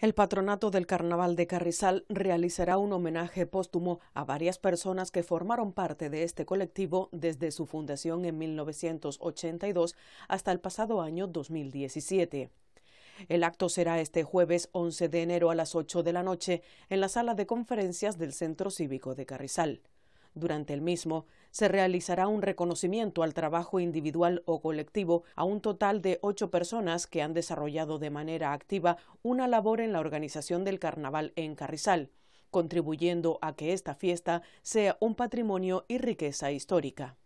El patronato del Carnaval de Carrizal realizará un homenaje póstumo a varias personas que formaron parte de este colectivo desde su fundación en 1982 hasta el pasado año 2017. El acto será este jueves 11 de enero a las 8 de la noche en la sala de conferencias del Centro Cívico de Carrizal. Durante el mismo, se realizará un reconocimiento al trabajo individual o colectivo a un total de ocho personas que han desarrollado de manera activa una labor en la organización del carnaval en Carrizal, contribuyendo a que esta fiesta sea un patrimonio y riqueza histórica.